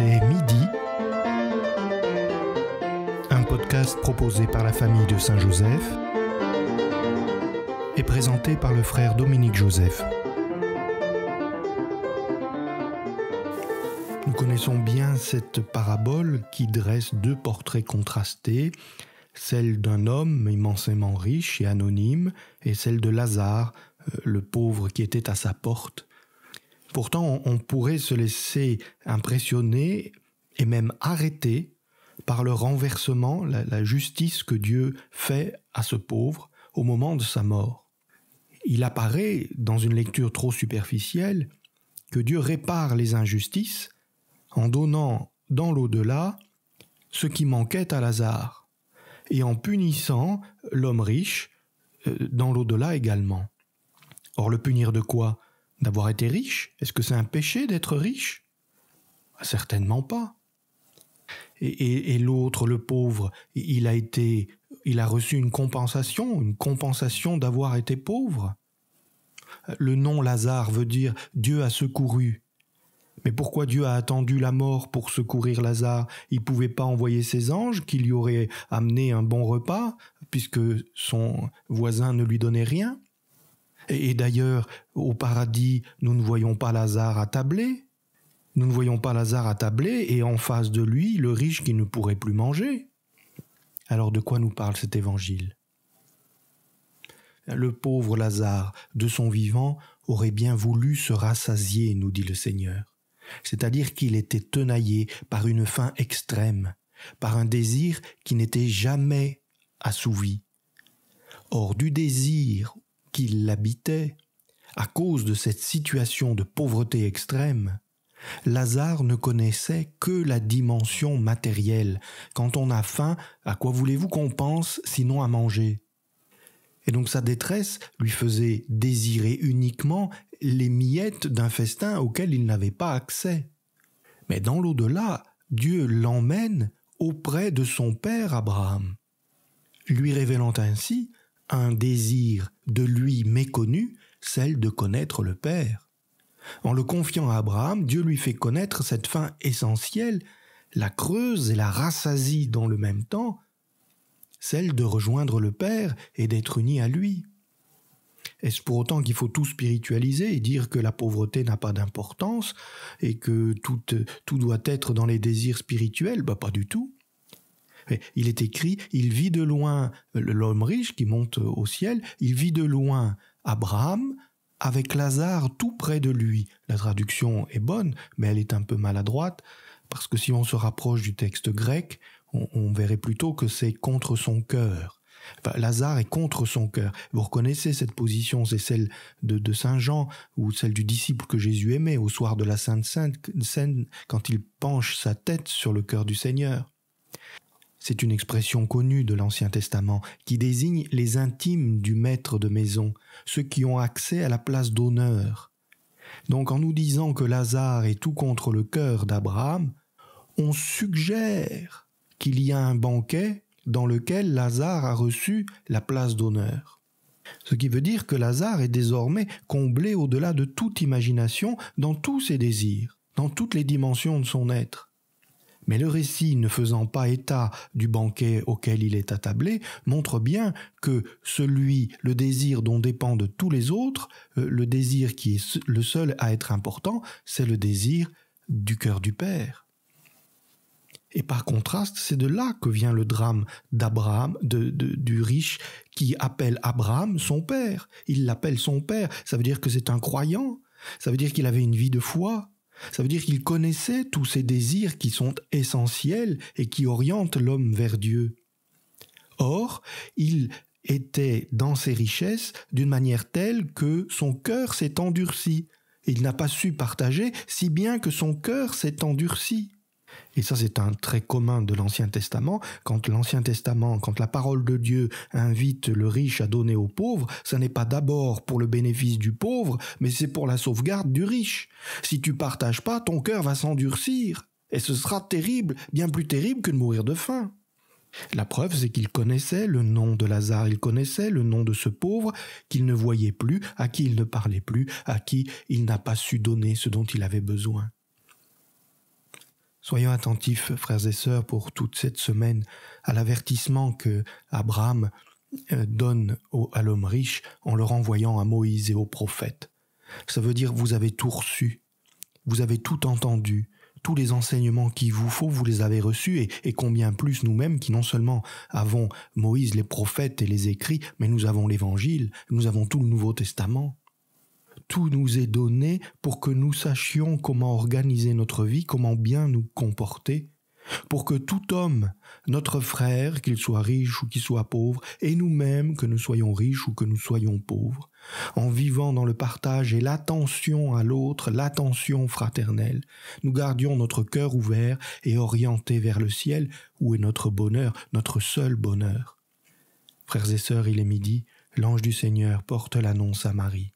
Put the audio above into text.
C'est midi. Un podcast proposé par la famille de Saint-Joseph et présenté par le frère Dominique Joseph. Nous connaissons bien cette parabole qui dresse deux portraits contrastés, celle d'un homme immensément riche et anonyme et celle de Lazare, euh, le pauvre qui était à sa porte. Pourtant, on pourrait se laisser impressionner et même arrêter par le renversement, la, justice que Dieu fait à ce pauvre au moment de sa mort. Il apparaît, dans une lecture trop superficielle, que Dieu répare les injustices en donnant dans l'au-delà ce qui manquait à Lazare, et en punissant l'homme riche euh, dans l'au-delà également. Or le punir de quoi d'avoir été riche Est-ce que c'est un péché d'être riche ah, Certainement pas. Et, l'autre, le pauvre, il a été, il a reçu une compensation, une compensation d'avoir été pauvre. Le nom Lazare veut dire Dieu a secouru. Mais pourquoi Dieu a attendu la mort pour secourir Lazare Il pouvait pas envoyer ses anges qui lui auraient amené un bon repas, puisque son voisin ne lui donnait rien. Et d'ailleurs, au paradis, nous ne voyons pas Lazare attablé. Nous ne voyons pas Lazare attablé et en face de lui le riche qui ne pourrait plus manger. Alors de quoi nous parle cet évangile Le pauvre Lazare, de son vivant, aurait bien voulu se rassasier, nous dit le Seigneur. C'est-à-dire qu'il était tenaillé par une faim extrême, par un désir qui n'était jamais assouvi. Or du désir qu'il l'habitait. À cause de cette situation de pauvreté extrême, Lazare ne connaissait que la dimension matérielle. Quand on a faim, à quoi voulez-vous qu'on pense sinon à manger Et donc sa détresse lui faisait désirer uniquement les miettes d'un festin auquel il n'avait pas accès. Mais dans l'au-delà, Dieu l'emmène auprès de son père Abraham, lui révélant ainsi un désir de lui méconnu, celle de connaître le Père. En le confiant à Abraham, Dieu lui fait connaître cette fin essentielle, la creuse et la rassasie dans le même temps, celle de rejoindre le Père et d'être uni à lui. Est-ce pour autant qu'il faut tout spiritualiser et dire que la pauvreté n'a pas d'importance et que tout, doit être dans les désirs spirituels bah, Pas du tout. Il est écrit, il vit de loin euh, l'homme riche qui monte euh, au ciel, il vit de loin Abraham avec Lazare tout près de lui. La traduction est bonne, mais elle est un peu maladroite, parce que si on se rapproche du texte grec, on, verrait plutôt que c'est contre son cœur. Lazare est contre son cœur. Vous reconnaissez cette position, c'est celle de, de, Saint Jean ou celle du disciple que Jésus aimait au soir de la Sainte Sainte, quand il penche sa tête sur le cœur du Seigneur. C'est une expression connue de l'Ancien Testament qui désigne les intimes du maître de maison, ceux qui ont accès à la place d'honneur. Donc en nous disant que Lazare est tout contre le cœur d'Abraham, on suggère qu'il y a un banquet dans lequel Lazare a reçu la place d'honneur. Ce qui veut dire que Lazare est désormais comblé au-delà de toute imagination dans tous ses désirs, dans toutes les dimensions de son être mais le récit ne faisant pas état du banquet auquel il est attablé montre bien que celui, le désir dont dépendent tous les autres, euh, le désir qui est le seul à être important, c'est le désir du cœur du Père. Et par contraste, c'est de là que vient le drame d'Abraham, du riche qui appelle Abraham son père. Il l'appelle son père. Ça veut dire que c'est un croyant. Ça veut dire qu'il avait une vie de foi. Ça veut dire qu'il connaissait tous ces désirs qui sont essentiels et qui orientent l'homme vers Dieu. Or, il était dans ses richesses d'une manière telle que son cœur s'est endurci. Il n'a pas su partager, si bien que son cœur s'est endurci. Et ça, c'est un trait commun de l'Ancien Testament. Quand l'Ancien Testament, quand la parole de Dieu invite le riche à donner aux pauvre, ça n'est pas d'abord pour le bénéfice du pauvre, mais c'est pour la sauvegarde du riche. Si tu partages pas, ton cœur va s'endurcir. Et ce sera terrible, bien plus terrible que de mourir de faim. La preuve, c'est qu'il connaissait le nom de Lazare, il connaissait le nom de ce pauvre qu'il ne voyait plus, à qui il ne parlait plus, à qui il n'a pas su donner ce dont il avait besoin. Soyons attentifs, frères et sœurs, pour toute cette semaine à l'avertissement que Abraham euh, donne à l'homme riche en le renvoyant à Moïse et aux prophètes. Ça veut dire vous avez tout reçu, vous avez tout entendu, tous les enseignements qu'il vous faut, vous les avez reçus, et combien plus nous-mêmes qui non seulement avons Moïse, les prophètes et les écrits, mais nous avons l'Évangile, nous avons tout le Nouveau Testament tout nous est donné pour que nous sachions comment organiser notre vie, comment bien nous comporter, pour que tout homme, notre frère, qu'il soit riche ou qu'il soit pauvre, et nous-mêmes, que nous soyons riches ou que nous soyons pauvres, en vivant dans le partage et l'attention à l'autre, l'attention fraternelle, nous gardions notre cœur ouvert et orienté vers le ciel, où est notre bonheur, notre seul bonheur. Frères et sœurs, il est midi, l'ange du Seigneur porte l'annonce à Marie.